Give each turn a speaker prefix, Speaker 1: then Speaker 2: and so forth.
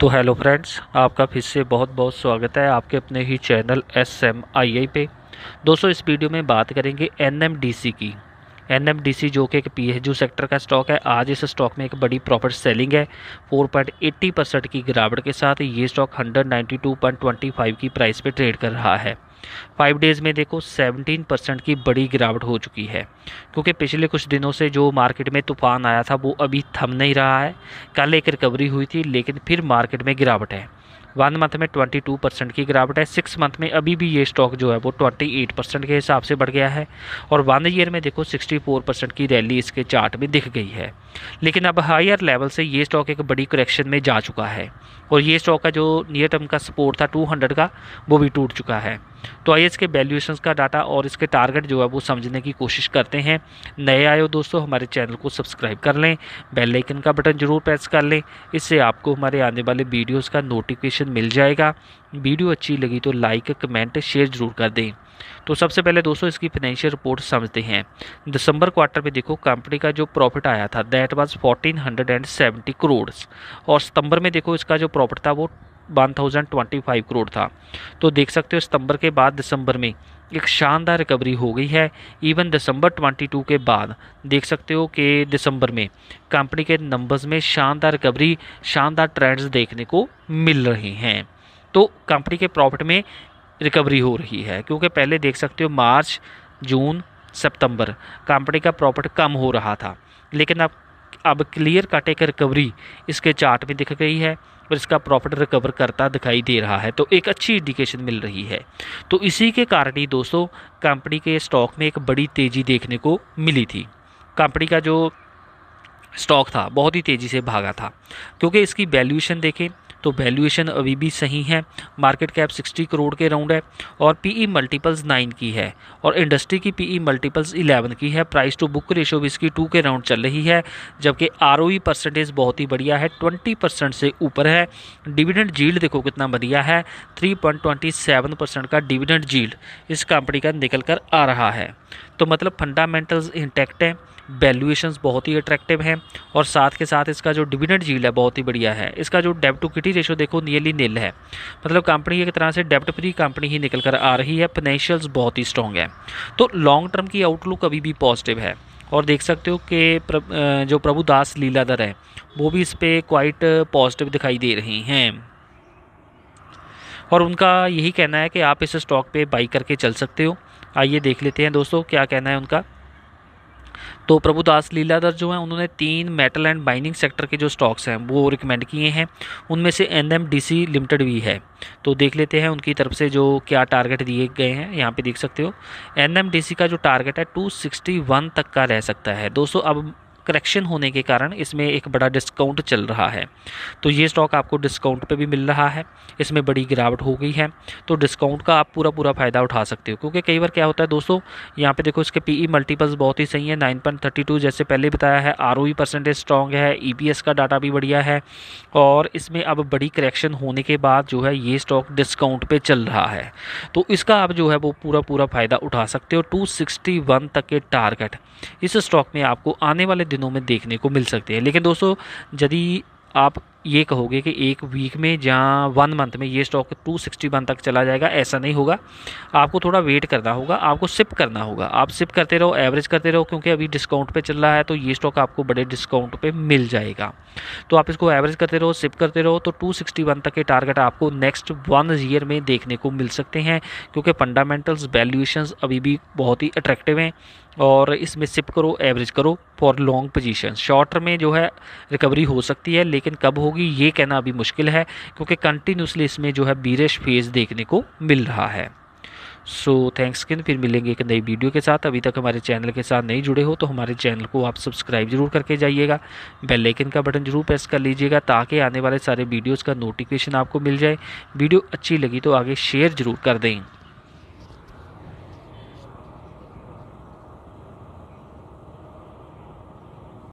Speaker 1: तो hello friends आपका फिर से बहुत बहुत स्वागत है आपके अपने ही channel S M I I पे दोस्तों इस वीडियो में बात करेंगे एन एम डी सी की एन एम डी सी जो कि एक पी एच यू सेक्टर का स्टॉक है आज इस स्टॉक में एक बड़ी प्रॉफिट सेलिंग है 4.80 परसेंट की गिरावट के साथ ये स्टॉक 192.25 की प्राइस पे ट्रेड कर रहा है फाइव डेज़ में देखो 17 परसेंट की बड़ी गिरावट हो चुकी है क्योंकि पिछले कुछ दिनों से जो मार्केट में तूफान आया था वो अभी थम नहीं रहा है कल एक रिकवरी हुई थी लेकिन फिर मार्केट में गिरावट है वन मंथ में ट्वेंटी टू परसेंट की गिरावट है सिक्स मंथ में अभी भी ये स्टॉक जो है वो ट्वेंटी एट परसेंट के हिसाब से बढ़ गया है और वन ईयर में देखो सिक्सटी फोर परसेंट की रैली इसके चार्ट में दिख गई है लेकिन अब हायर लेवल से ये स्टॉक एक बड़ी करेक्शन में जा चुका है और ये स्टॉक का जो नियर टर्म का सपोर्ट था हंड्रेड का वो भी टूट चुका है तो आइए इसके वैल्यूएशन का डाटा और इसके टारगेट जो है वो समझने की कोशिश करते हैं नए आए हो दोस्तों हमारे चैनल को सब्सक्राइब कर लें बेल आइकन का बटन जरूर प्रेस कर लें इससे आपको हमारे आने वाले वीडियोज़ का नोटिफिकेशन नोटिफिकेशन मिल जाएगा वीडियो अच्छी लगी तो लाइक कमेंट शेयर जरूर कर दें तो सबसे पहले दोस्तों इसकी फाइनेंशियल रिपोर्ट समझते हैं दिसंबर क्वार्टर में देखो कंपनी का जो प्रॉफिट आया था दैट वाज 1470 करोड़ और सितंबर में देखो इसका जो प्रॉफिट था वो 1025 करोड़ था तो देख सकते हो सितंबर के बाद दिसंबर में एक शानदार रिकवरी हो गई है इवन दिसंबर 22 के बाद देख सकते हो कि दिसंबर में कंपनी के नंबर्स में शानदार रिकवरी शानदार ट्रेंड्स देखने को मिल रहे हैं तो कंपनी के प्रॉफिट में रिकवरी हो रही है क्योंकि पहले देख सकते हो मार्च जून सितंबर कंपनी का प्रॉफिट कम हो रहा था लेकिन अब अब क्लियर कट एक रिकवरी इसके चार्ट में दिख गई है और इसका प्रॉफिट रिकवर करता दिखाई दे रहा है तो एक अच्छी इंडिकेशन मिल रही है तो इसी के कारण ही दोस्तों कंपनी के स्टॉक में एक बड़ी तेज़ी देखने को मिली थी कंपनी का जो स्टॉक था बहुत ही तेज़ी से भागा था क्योंकि इसकी वैल्यूएशन देखें तो वैल्यूएशन अभी भी सही है मार्केट कैप 60 करोड़ के राउंड है और पीई मल्टीपल्स 9 की है और इंडस्ट्री की पीई मल्टीपल्स 11 की है प्राइस टू बुक रेशो भी इसकी 2 के राउंड चल रही है जबकि आर परसेंटेज e बहुत ही बढ़िया है 20 परसेंट से ऊपर है डिविडेंड जील्ड देखो कितना बढ़िया है सेवन परसेंट का डिविडेंड जील्ड इस कंपनी का निकल कर आ रहा है तो मतलब फंडामेंटल्स इंटैक्ट है वैल्यूएशन बहुत ही अट्रैक्टिव हैं और साथ के साथ इसका जो डिविडेंड जील है बहुत ही बढ़िया है इसका जो डेब टू किटी रेशो देखो नियरली नील है मतलब कंपनी एक तरह से डेब्ट फ्री कंपनी ही निकल कर आ रही है फाइनेंशियल्स बहुत ही स्ट्रॉन्ग है तो लॉन्ग टर्म की आउटलुक अभी भी पॉजिटिव है और देख सकते हो कि प्र, जो प्रभुदास लीलाधर है वो भी इस पर क्वाइट पॉजिटिव दिखाई दे रही हैं और उनका यही कहना है कि आप इस स्टॉक पे बाई करके चल सकते हो आइए देख लेते हैं दोस्तों क्या कहना है उनका तो प्रभुदास लीलाधर जो हैं उन्होंने तीन मेटल एंड माइनिंग सेक्टर के जो स्टॉक्स हैं वो रिकमेंड किए हैं उनमें से N M D C limited भी है तो देख लेते हैं उनकी तरफ से जो क्या टारगेट दिए गए हैं यहाँ पे देख सकते हो एन एम डी सी का जो टारगेट है टू सिक्सटी वन तक का रह सकता है दोस्तों अब करेक्शन होने के कारण इसमें एक बड़ा डिस्काउंट चल रहा है तो ये स्टॉक आपको डिस्काउंट पे भी मिल रहा है इसमें बड़ी गिरावट हो गई है तो डिस्काउंट का आप पूरा पूरा फ़ायदा उठा सकते हो क्योंकि कई बार क्या होता है दोस्तों यहाँ पे देखो इसके पीई मल्टीपल्स e बहुत ही सही है नाइन जैसे पहले बताया है आर परसेंटेज स्ट्रॉन्ग है ई e का डाटा भी बढ़िया है और इसमें अब बड़ी करेक्शन होने के बाद जो है ये स्टॉक डिस्काउंट पर चल रहा है तो इसका आप जो है वो पूरा पूरा फ़ायदा उठा सकते हो टू तक के टारगेट इस स्टॉक में आपको आने वाले दिनों में देखने को मिल सकती है लेकिन दोस्तों यदि आप ये कहोगे कि एक वीक में जहाँ वन मंथ में ये स्टॉक 261 तक चला जाएगा ऐसा नहीं होगा आपको थोड़ा वेट करना होगा आपको सिप करना होगा आप सिप करते रहो एवरेज करते रहो क्योंकि अभी डिस्काउंट पे चल रहा है तो ये स्टॉक आपको बड़े डिस्काउंट पे मिल जाएगा तो आप इसको एवरेज करते रहो सिप करते रहो तो टू तक के टारगेट आपको नेक्स्ट वन ईयर में देखने को मिल सकते हैं क्योंकि फंडामेंटल्स वैल्यूएशन अभी भी बहुत ही अट्रैक्टिव हैं और इसमें सिप करो एवरेज करो फॉर लॉन्ग पोजिशन शॉर्ट में जो है रिकवरी हो सकती है लेकिन कब होगी होगी ये कहना अभी मुश्किल है क्योंकि कंटिन्यूसली इसमें जो है बीरिश फेज़ देखने को मिल रहा है सो थैंक्स किन फिर मिलेंगे एक नई वीडियो के साथ अभी तक हमारे चैनल के साथ नहीं जुड़े हो तो हमारे चैनल को आप सब्सक्राइब जरूर करके जाइएगा बेल आइकन का बटन जरूर प्रेस कर लीजिएगा ताकि आने वाले सारे वीडियोस का नोटिफिकेशन आपको मिल जाए वीडियो अच्छी लगी तो आगे शेयर जरूर कर दें